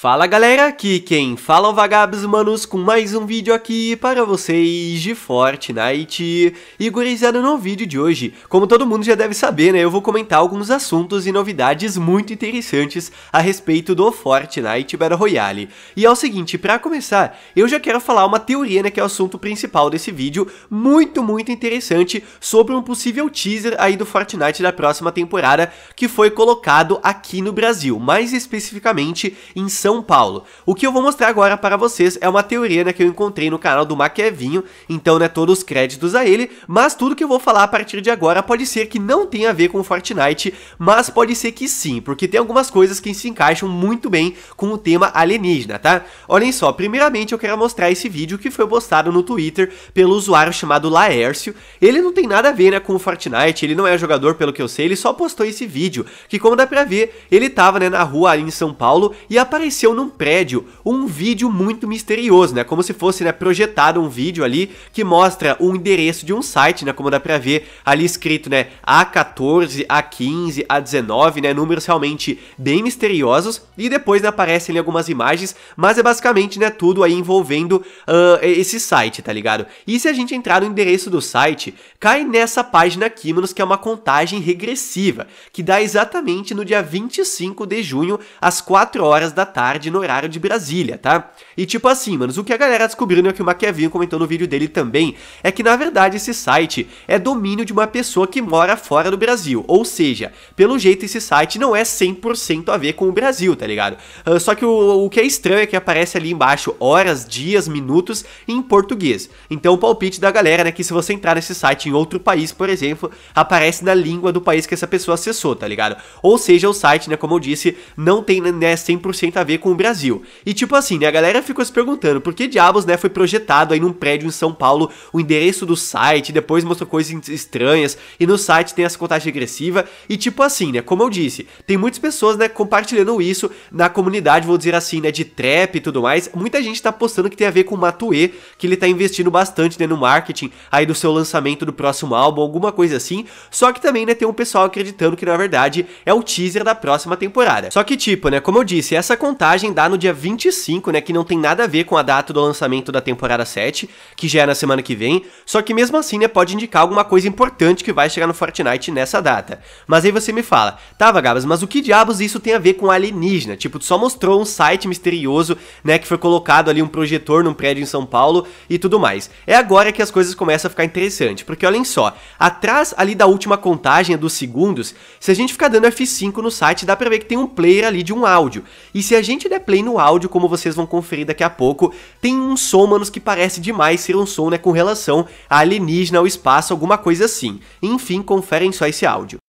Fala galera, aqui quem fala é o Vagabos Manos com mais um vídeo aqui para vocês de Fortnite. E gurizada, no vídeo de hoje, como todo mundo já deve saber, né, eu vou comentar alguns assuntos e novidades muito interessantes a respeito do Fortnite Battle Royale. E é o seguinte, para começar, eu já quero falar uma teoria, né, que é o assunto principal desse vídeo, muito, muito interessante, sobre um possível teaser aí do Fortnite da próxima temporada, que foi colocado aqui no Brasil, mais especificamente em São são Paulo. O que eu vou mostrar agora para vocês é uma teoria né, que eu encontrei no canal do Maquevinho, então né, todos os créditos a ele, mas tudo que eu vou falar a partir de agora pode ser que não tenha a ver com Fortnite, mas pode ser que sim, porque tem algumas coisas que se encaixam muito bem com o tema alienígena, tá? Olhem só, primeiramente eu quero mostrar esse vídeo que foi postado no Twitter pelo usuário chamado Laércio, ele não tem nada a ver né, com Fortnite, ele não é jogador pelo que eu sei, ele só postou esse vídeo, que como dá pra ver, ele tava né, na rua ali em São Paulo e apareceu aconteceu num prédio um vídeo muito misterioso, né? Como se fosse né, projetado um vídeo ali que mostra o endereço de um site, né? Como dá pra ver ali escrito, né? A14, A15, A19, né? Números realmente bem misteriosos. E depois né, aparecem ali algumas imagens, mas é basicamente, né? Tudo aí envolvendo uh, esse site, tá ligado? E se a gente entrar no endereço do site, cai nessa página aqui, manos, que é uma contagem regressiva, que dá exatamente no dia 25 de junho, às 4 horas da tarde tarde no horário de Brasília, tá? E tipo assim, manos, o que a galera descobriu, né, o que o Maquiavinho comentou no vídeo dele também, é que na verdade esse site é domínio de uma pessoa que mora fora do Brasil, ou seja, pelo jeito esse site não é 100% a ver com o Brasil, tá ligado? Ah, só que o, o que é estranho é que aparece ali embaixo horas, dias, minutos em português. Então o palpite da galera, né, que se você entrar nesse site em outro país, por exemplo, aparece na língua do país que essa pessoa acessou, tá ligado? Ou seja, o site, né, como eu disse, não tem né, 100% a ver com o Brasil. E tipo assim, né, a galera ficou se perguntando por que diabos, né, foi projetado aí num prédio em São Paulo o endereço do site, depois mostrou coisas estranhas, e no site tem essa contagem regressiva, e tipo assim, né, como eu disse, tem muitas pessoas, né, compartilhando isso na comunidade, vou dizer assim, né, de trap e tudo mais, muita gente tá postando que tem a ver com o Matue, que ele tá investindo bastante, né, no marketing aí do seu lançamento do próximo álbum, alguma coisa assim, só que também, né, tem um pessoal acreditando que na verdade é o teaser da próxima temporada. Só que tipo, né, como eu disse, essa contagem paragem dá no dia 25, né, que não tem nada a ver com a data do lançamento da temporada 7, que já é na semana que vem, só que mesmo assim, né, pode indicar alguma coisa importante que vai chegar no Fortnite nessa data. Mas aí você me fala, tá, Vagabas, mas o que diabos isso tem a ver com alienígena? Tipo, só mostrou um site misterioso, né, que foi colocado ali um projetor num prédio em São Paulo e tudo mais. É agora que as coisas começam a ficar interessantes, porque olhem só, atrás ali da última contagem dos segundos, se a gente ficar dando F5 no site, dá pra ver que tem um player ali de um áudio. E se a gente gente der play no áudio, como vocês vão conferir daqui a pouco, tem um som, manos, que parece demais ser um som, né, com relação a alienígena, ao espaço, alguma coisa assim. Enfim, conferem só esse áudio.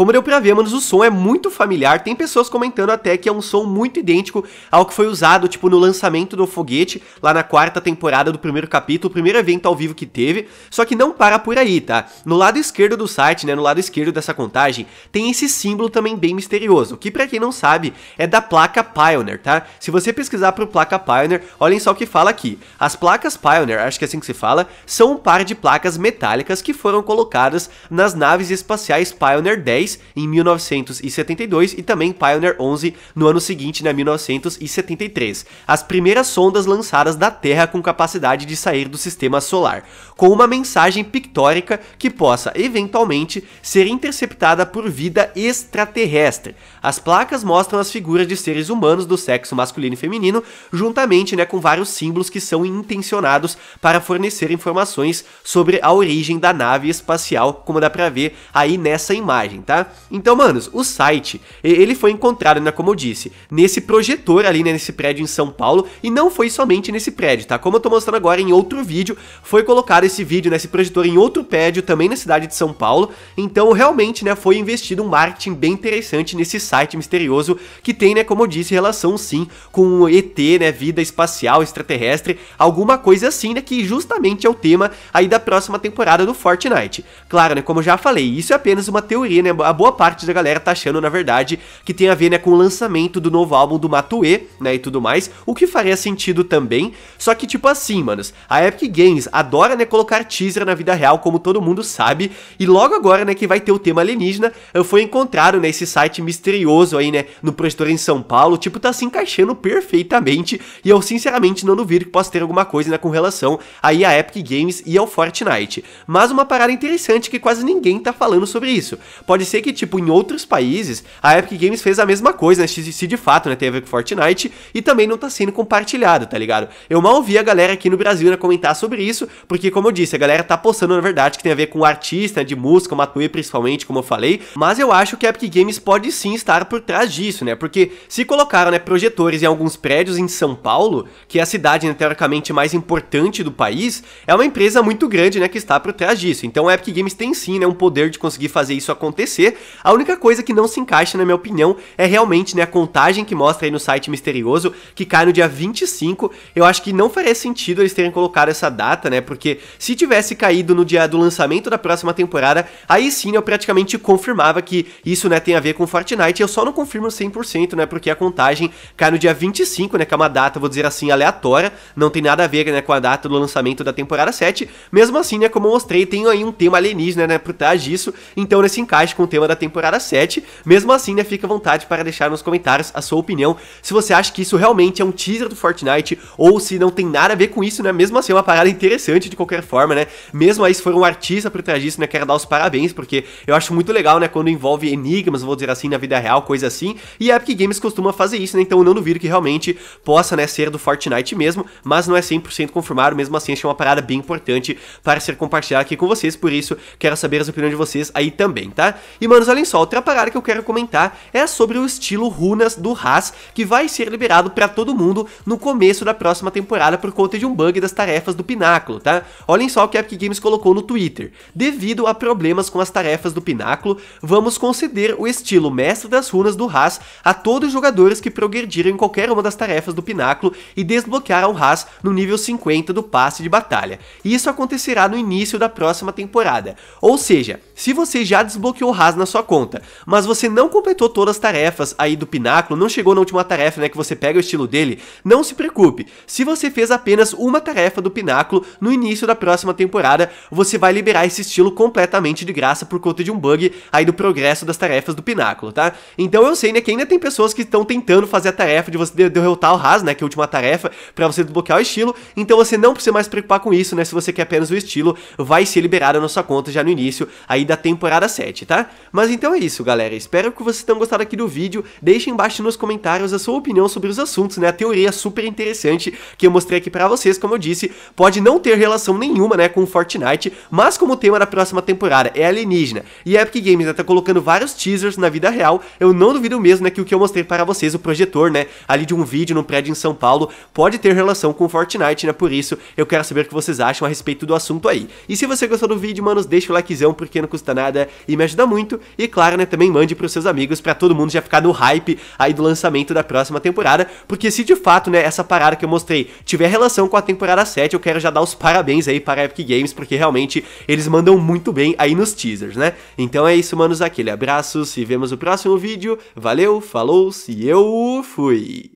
Como deu pra ver, manos, o som é muito familiar, tem pessoas comentando até que é um som muito idêntico ao que foi usado, tipo, no lançamento do Foguete, lá na quarta temporada do primeiro capítulo, o primeiro evento ao vivo que teve, só que não para por aí, tá? No lado esquerdo do site, né, no lado esquerdo dessa contagem, tem esse símbolo também bem misterioso, que pra quem não sabe, é da placa Pioneer, tá? Se você pesquisar por placa Pioneer, olhem só o que fala aqui. As placas Pioneer, acho que é assim que se fala, são um par de placas metálicas que foram colocadas nas naves espaciais Pioneer 10 3 em 1972 e também Pioneer 11 no ano seguinte, né, 1973. As primeiras sondas lançadas da Terra com capacidade de sair do sistema solar, com uma mensagem pictórica que possa eventualmente ser interceptada por vida extraterrestre. As placas mostram as figuras de seres humanos do sexo masculino e feminino, juntamente, né, com vários símbolos que são intencionados para fornecer informações sobre a origem da nave espacial, como dá para ver aí nessa imagem, tá? Tá? Então, manos, o site, ele foi encontrado, né, como eu disse, nesse projetor ali, né, nesse prédio em São Paulo, e não foi somente nesse prédio, tá? Como eu tô mostrando agora em outro vídeo, foi colocado esse vídeo, nesse né, projetor em outro prédio, também na cidade de São Paulo, então realmente, né, foi investido um marketing bem interessante nesse site misterioso, que tem, né, como eu disse, relação sim com ET, né, vida espacial, extraterrestre, alguma coisa assim, né, que justamente é o tema aí da próxima temporada do Fortnite. Claro, né, como eu já falei, isso é apenas uma teoria, né, a boa parte da galera tá achando, na verdade, que tem a ver, né, com o lançamento do novo álbum do Matue, né, e tudo mais, o que faria sentido também, só que tipo assim, manos, a Epic Games adora, né, colocar teaser na vida real, como todo mundo sabe, e logo agora, né, que vai ter o tema alienígena, foi encontrado, né, site misterioso aí, né, no projetor em São Paulo, tipo, tá se encaixando perfeitamente, e eu sinceramente não duvido que possa ter alguma coisa, né, com relação aí a Epic Games e ao Fortnite, mas uma parada interessante que quase ninguém tá falando sobre isso, pode sei que, tipo, em outros países, a Epic Games fez a mesma coisa, né? Se de fato, né, tem a ver com Fortnite, e também não tá sendo compartilhado, tá ligado? Eu mal vi a galera aqui no Brasil, né, comentar sobre isso, porque, como eu disse, a galera tá postando, na verdade, que tem a ver com artista, né, de música, Matuê principalmente, como eu falei, mas eu acho que a Epic Games pode sim estar por trás disso, né? Porque se colocaram, né, projetores em alguns prédios em São Paulo, que é a cidade, né, teoricamente mais importante do país, é uma empresa muito grande, né, que está por trás disso. Então a Epic Games tem sim, né, um poder de conseguir fazer isso acontecer acontecer. A única coisa que não se encaixa, na minha opinião, é realmente né, a contagem que mostra aí no site misterioso, que cai no dia 25. Eu acho que não faria sentido eles terem colocado essa data, né? Porque se tivesse caído no dia do lançamento da próxima temporada, aí sim eu praticamente confirmava que isso né, tem a ver com Fortnite. Eu só não confirmo 100%, né? Porque a contagem cai no dia 25, né? Que é uma data, vou dizer assim, aleatória. Não tem nada a ver né, com a data do lançamento da temporada 7. Mesmo assim, né? Como eu mostrei, tem aí um tema alienígena né, por trás disso. Então, nesse encaixe com tema da temporada 7. Mesmo assim, né, fica à vontade para deixar nos comentários a sua opinião, se você acha que isso realmente é um teaser do Fortnite, ou se não tem nada a ver com isso, né, mesmo assim é uma parada interessante de qualquer forma, né, mesmo aí se for um artista por trás disso, né, quero dar os parabéns, porque eu acho muito legal, né, quando envolve enigmas, vou dizer assim, na vida real, coisa assim, e a Epic Games costuma fazer isso, né, então eu não duvido que realmente possa, né, ser do Fortnite mesmo, mas não é 100% confirmado, mesmo assim achei uma parada bem importante para ser compartilhada aqui com vocês, por isso quero saber as opiniões de vocês aí também, tá? E, manos, olhem só, outra parada que eu quero comentar é sobre o estilo runas do Haas, que vai ser liberado para todo mundo no começo da próxima temporada por conta de um bug das tarefas do Pináculo, tá? Olhem só o que a Epic Games colocou no Twitter. Devido a problemas com as tarefas do Pináculo, vamos conceder o estilo Mestre das Runas do Haas a todos os jogadores que progrediram em qualquer uma das tarefas do Pináculo e desbloquearam o Haas no nível 50 do passe de batalha. Isso acontecerá no início da próxima temporada. Ou seja, se você já desbloqueou RAS na sua conta, mas você não completou todas as tarefas aí do Pináculo, não chegou na última tarefa, né, que você pega o estilo dele, não se preocupe. Se você fez apenas uma tarefa do Pináculo no início da próxima temporada, você vai liberar esse estilo completamente de graça por conta de um bug aí do progresso das tarefas do Pináculo, tá? Então eu sei, né, que ainda tem pessoas que estão tentando fazer a tarefa de você derrotar o RAS, né, que é a última tarefa para você desbloquear o estilo, então você não precisa mais se preocupar com isso, né, se você quer apenas o estilo, vai ser liberado na sua conta já no início aí da temporada 7, tá? Mas então é isso, galera. Espero que vocês tenham gostado aqui do vídeo. Deixem embaixo nos comentários a sua opinião sobre os assuntos, né? A teoria é super interessante que eu mostrei aqui pra vocês, como eu disse, pode não ter relação nenhuma, né, com Fortnite, mas como o tema da próxima temporada é alienígena e a Epic Games né, tá colocando vários teasers na vida real, eu não duvido mesmo, né, que o que eu mostrei para vocês, o projetor, né, ali de um vídeo no prédio em São Paulo, pode ter relação com Fortnite, né? Por isso, eu quero saber o que vocês acham a respeito do assunto aí. E se você gostou do vídeo, manos, deixa o likezão, porque não custa custa nada e me ajuda muito. E claro, né, também mande para os seus amigos para todo mundo já ficar no hype aí do lançamento da próxima temporada, porque se de fato, né, essa parada que eu mostrei tiver relação com a temporada 7, eu quero já dar os parabéns aí para a Epic Games, porque realmente eles mandam muito bem aí nos teasers, né? Então é isso, manos, aquele abraço, se vemos no próximo vídeo. Valeu, falou, se eu fui.